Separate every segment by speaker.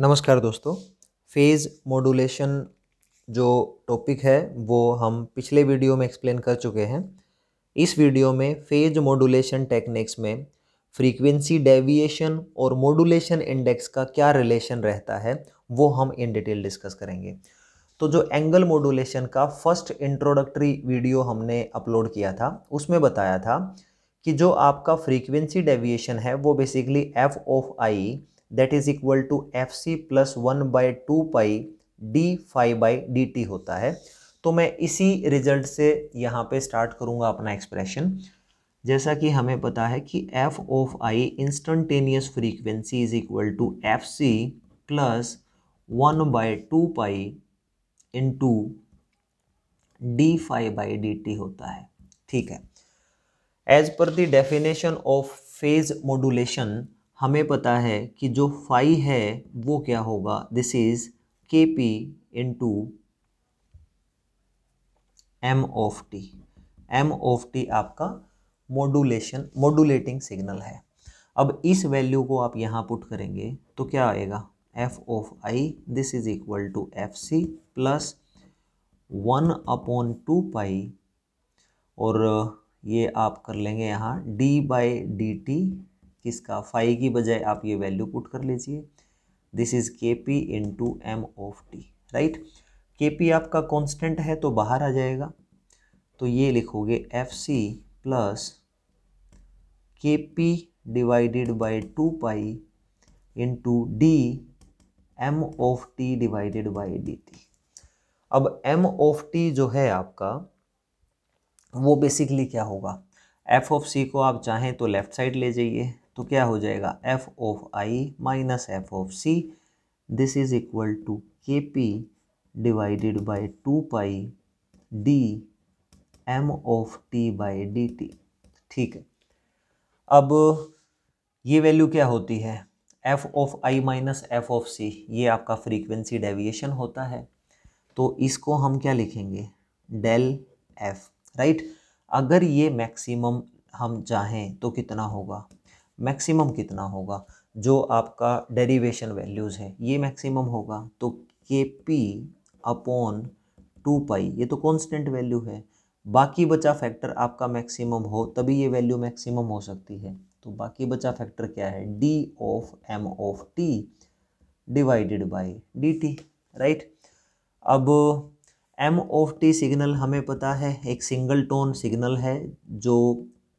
Speaker 1: नमस्कार दोस्तों phase modulation जो टॉपिक है वो हम पिछले वीडियो में एक्सप्लेन कर चुके हैं इस वीडियो में फेज मॉडुलेशन टेक्निक्स में फ्रीक्वेंसी डेविएशन और मॉडुलेशन इंडेक्स का क्या रिलेशन रहता है वो हम इन डिटेल डिस्कस करेंगे तो जो एंगल मॉडुलेशन का फर्स्ट इंट्रोडक्टरी वीडियो हमने अपलोड किया था उसमें बताया था कि जो आपका फ्रीक्वेंसी डेविएशन है वो basically F of I that is equal to F C plus one by two pi D phi by D T होता है तो मैं इसी रिजल्ट से यहाँ पे स्टार्ट करूँगा अपना एक्सप्रेशन जैसा कि हमें पता है कि F of I instantaneous frequency is equal to F C plus one by two pi into D phi by D T होता है ठीक है as per the definition of phase modulation हमें पता है कि जो फाई है वो क्या होगा this is K P into M of T M of T आपका मोडुलेशन मोडुलेटिंग सिग्नल है अब इस वैल्यू को आप यहाँ पुट करेंगे तो क्या आएगा F of I this is equal to F C plus one upon two pi और ये आप कर लेंगे यहाँ डी बाई डी टी किसका फाइव की बजाय आप ये वैल्यू पुट कर लीजिए this is K P into M of T right K P आपका कांस्टेंट है तो बाहर आ जाएगा तो ये लिखोगे F C plus K P divided by two pi into D M of T divided by D T अब एम ऑफ टी जो है आपका वो बेसिकली क्या होगा एफ ऑफ सी को आप चाहें तो लेफ्ट साइड ले जाइए तो क्या हो जाएगा F of I minus F of C this is equal to K P divided by two pi D M of T by D T ठीक है अब ये वैल्यू क्या होती है F of I minus F of C ये आपका frequency deviation होता है तो इसको हम क्या लिखेंगे डेल एफ राइट अगर ये मैक्सिमम हम चाहें तो कितना होगा मैक्सिमम कितना होगा जो आपका डेरिवेशन वैल्यूज़ है ये मैक्सिमम होगा तो के पी अपॉन टू पाई ये तो कांस्टेंट वैल्यू है बाकी बचा फैक्टर आपका मैक्सिमम हो तभी ये वैल्यू मैक्सिमम हो सकती है तो बाकी बचा फैक्टर क्या है D of M of T divided by D T right अब एम ऑफ टी सिग्नल हमें पता है एक सिंगल टोन सिग्नल है जो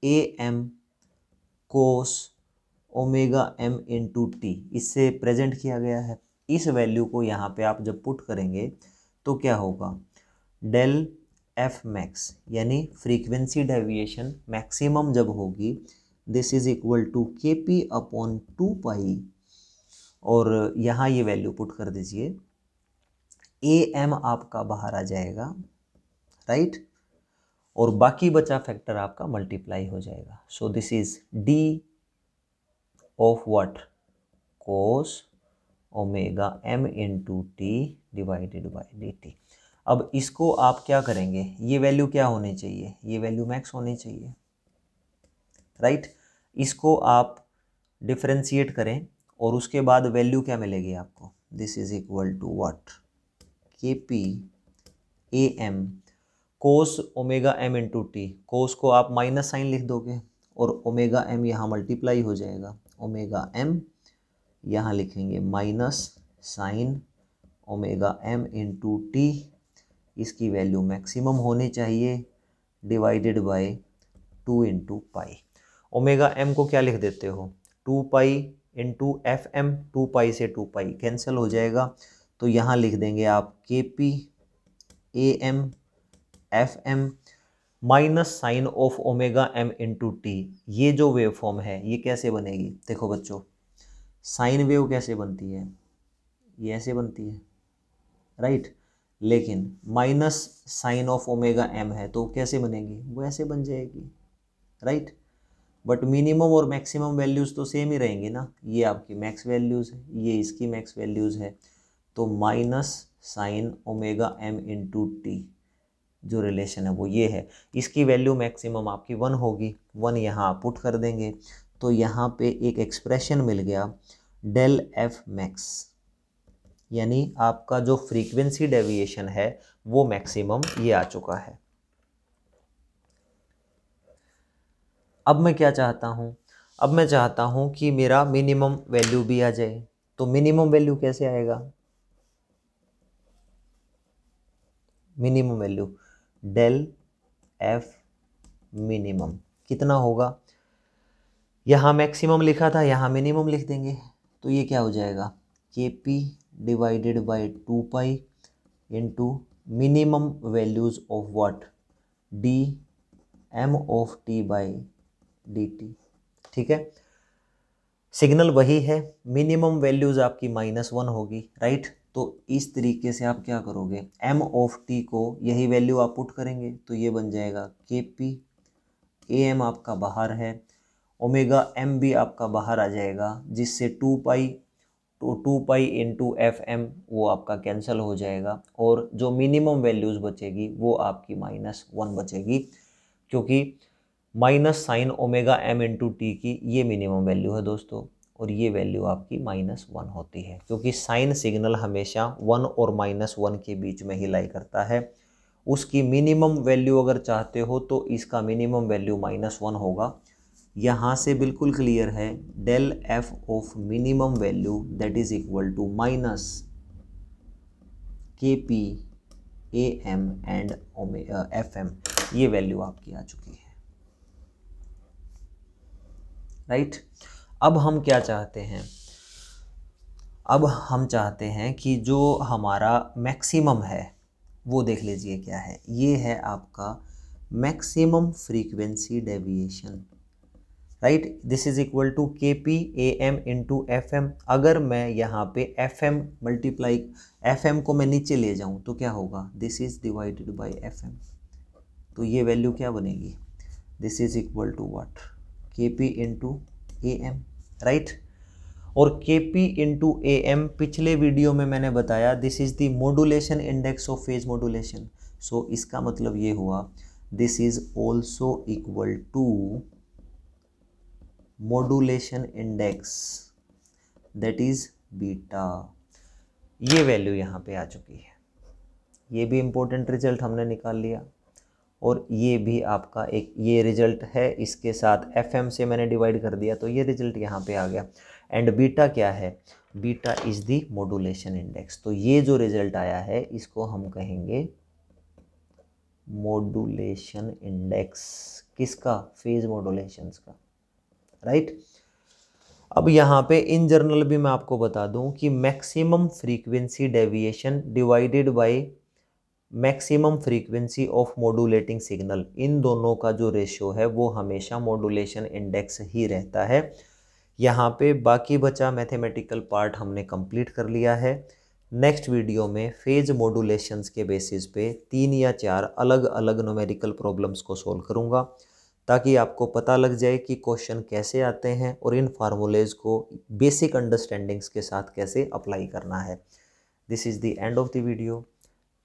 Speaker 1: A M cos omega M into T इससे प्रेजेंट किया गया है इस वैल्यू को यहाँ पे आप जब पुट करेंगे तो क्या होगा डेल एफ मैक्स यानी फ्रीक्वेंसी डेविएशन मैक्सिमम जब होगी this is equal to K P upon two pi और यहाँ ये वैल्यू पुट कर दीजिए ए एम आपका बाहर आ जाएगा राइट और बाकी बचा फैक्टर आपका मल्टीप्लाई हो जाएगा so this is D of what cos omega M into T divided by D T अब इसको आप क्या करेंगे ये वैल्यू क्या होनी चाहिए ये वैल्यू मैक्स होनी चाहिए राइट right? इसको आप डिफ्रेंशिएट करें और उसके बाद वैल्यू क्या मिलेगी आपको this is equal to what K P A M cos omega M into T cos को आप माइनस साइन लिख दोगे और ओमेगा एम यहाँ मल्टीप्लाई हो जाएगा ओमेगा एम यहाँ लिखेंगे minus sine omega M into T इसकी वैल्यू मैक्सिमम होनी चाहिए divided by two into pi omega M को क्या लिख देते हो two pi into F M two pi से टू पाई कैंसिल हो जाएगा तो यहाँ लिख देंगे आप K P A M F M minus sine of omega M into T ये जो वेव फॉर्म है ये कैसे बनेगी देखो बच्चों साइन वेव कैसे बनती है ये ऐसे बनती है राइट right? लेकिन minus sine of omega M है तो कैसे बनेगी वो ऐसे बन जाएगी राइट बट मिनिमम और मैक्सिमम वैल्यूज़ तो सेम ही रहेंगे ना ये आपकी मैक्स वैल्यूज़ है ये इसकी मैक्स वैल्यूज़ है तो minus sine omega M into T जो रिलेशन है वो ये है इसकी वैल्यू मैक्सिमम आपकी वन होगी वन यहाँ पुट कर देंगे तो यहाँ पे एक एक्सप्रेशन मिल गया डेल एफ मैक्स यानी आपका जो फ्रीक्वेंसी डेविएशन है वो मैक्सिमम ये आ चुका है अब मैं क्या चाहता हूँ अब मैं चाहता हूँ कि मेरा मिनिमम वैल्यू भी आ जाए तो मिनिमम वैल्यू कैसे आएगा minimum value del F minimum कितना होगा यहाँ मैक्सिमम लिखा था यहाँ मिनिमम लिख देंगे तो ये क्या हो जाएगा K P divided by two pi into minimum values of what D M of T by D T ठीक है सिग्नल वही है मिनिमम वैल्यूज़ आपकी माइनस वन होगी राइट तो इस तरीके से आप क्या करोगे एम ऑफ टी को यही वैल्यू आप पुट करेंगे तो ये बन जाएगा के पी ए एम आपका बाहर है ओमेगा एम भी आपका बाहर आ जाएगा जिससे two pi two two pi into F M वो आपका कैंसिल हो जाएगा और जो मिनिमम वैल्यूज़ बचेगी वो आपकी माइनस वन बचेगी क्योंकि minus sine omega M into T की ये मिनिमम वैल्यू है दोस्तों और ये वैल्यू आपकी माइनस वन होती है क्योंकि साइन सिग्नल हमेशा वन और माइनस वन के बीच में ही लाई करता है उसकी मिनिमम वैल्यू अगर चाहते हो तो इसका मिनिमम वैल्यू माइनस वन होगा यहाँ से बिल्कुल क्लियर है del F of minimum value that is equal to minus K P A M and F M ये वैल्यू आपकी आ चुकी है राइट right? अब हम क्या चाहते हैं अब हम चाहते हैं कि जो हमारा मैक्सिमम है वो देख लीजिए क्या है ये है आपका maximum frequency deviation right this is equal to K P A M into F M अगर मैं यहाँ पे F M multiply F M को मैं नीचे ले जाऊँ तो क्या होगा this is divided by F M तो ये वैल्यू क्या बनेगी this is equal to what K P to A M right और K P into A M पिछले वीडियो में मैंने बताया this is the modulation index of phase modulation so इसका मतलब ये हुआ this is also equal to modulation index that is beta ये वैल्यू यहाँ पे आ चुकी है ये भी इंपॉर्टेंट रिजल्ट हमने निकाल लिया और ये भी आपका एक ये रिजल्ट है इसके साथ एफ से मैंने डिवाइड कर दिया तो ये रिजल्ट यहाँ पे आ गया एंड बीटा क्या है beta is the modulation index तो ये जो रिजल्ट आया है इसको हम कहेंगे मोडुलेशन इंडेक्स किसका फेज मोडुलेशन का राइट right? अब यहाँ पे इन जर्नल भी मैं आपको बता दूँ कि maximum frequency deviation divided by maximum frequency of modulating signal इन दोनों का जो रेशियो है वो हमेशा मॉडुलेशन इंडेक्स ही रहता है यहाँ पे बाकी बचा मैथमेटिकल पार्ट हमने कंप्लीट कर लिया है नेक्स्ट वीडियो में फेज मॉडुलेशंस के बेसिस पे तीन या चार अलग अलग नोमेरिकल प्रॉब्लम्स को सोल्व करूँगा ताकि आपको पता लग जाए कि क्वेश्चन कैसे आते हैं और इन फार्मूलेज को बेसिक अंडरस्टैंडिंग्स के साथ कैसे अप्लाई करना है this is the end of the video